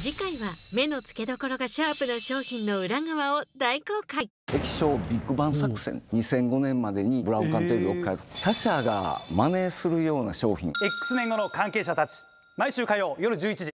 次回は目の付けどころがシャープな商品の裏側を大公開液晶ビッグバン作戦、うん、2005年までにブラウン管テレビを変える、えー、他社が真似するような商品 X 年後の関係者たち毎週火曜夜11時